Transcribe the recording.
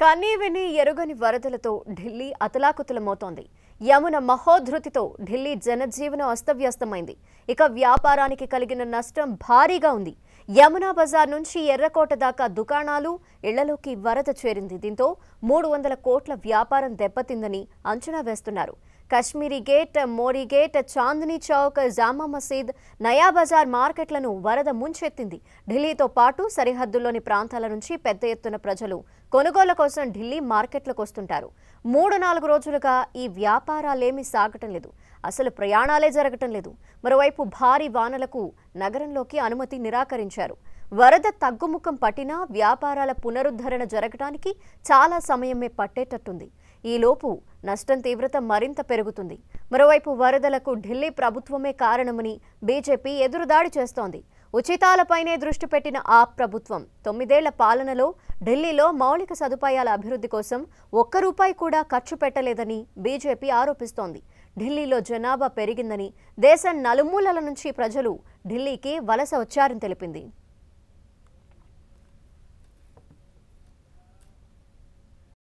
కన్నీ విని ఎరుగని వరదలతో ఢిల్లీ అతలాకుతలమవుతోంది యమున మహోధృతితో ఢిల్లీ జనజీవనం అస్తవ్యస్తమైంది ఇక వ్యాపారానికి కలిగిన నష్టం భారీగా ఉంది యమునా బజార్ నుంచి ఎర్రకోట దాకా దుకాణాలు ఇళ్లలోకి వరద చేరింది దీంతో మూడు వందల కోట్ల వ్యాపారం దెబ్బతిందని అంచనా వేస్తున్నారు కశ్మీరీ గేట్ మోరీ గేట్ చాందినీ చౌక్ జామా మసీద్ నయా బజార్ మార్కెట్లను వరద ముంచెత్తింది ఢిల్లీతో పాటు సరిహద్దుల్లోని ప్రాంతాల నుంచి పెద్ద ఎత్తున ప్రజలు కొనుగోళ్ల కోసం ఢిల్లీ మార్కెట్లకు వస్తుంటారు మూడు నాలుగు రోజులుగా ఈ వ్యాపారాలేమీ సాగటం లేదు అసలు ప్రయాణాలే జరగటం లేదు మరోవైపు భారీ వానలకు నగరంలోకి అనుమతి నిరాకరించారు వరద తగ్గుముఖం పట్టినా వ్యాపారాల పునరుద్ధరణ జరగటానికి చాలా సమయమే పట్టేటట్టుంది ఈలోపు నష్టం తీవ్రత మరింత పెరుగుతుంది మరోవైపు వరదలకు ఢిల్లీ ప్రభుత్వమే కారణమని బీజేపీ ఎదురుదాడి చేస్తోంది ఉచితాలపైనే దృష్టి పెట్టిన ఆ ప్రభుత్వం తొమ్మిదేళ్ల పాలనలో ఢిల్లీలో మౌలిక సదుపాయాల అభివృద్ధి కోసం ఒక్క రూపాయి కూడా ఖర్చు పెట్టలేదని బీజేపీ ఆరోపిస్తోంది ఢిల్లీలో జనాభా పెరిగిందని దేశం నలుమూలల నుంచి ప్రజలు ఢిల్లీకి వలస వచ్చారని తెలిపింది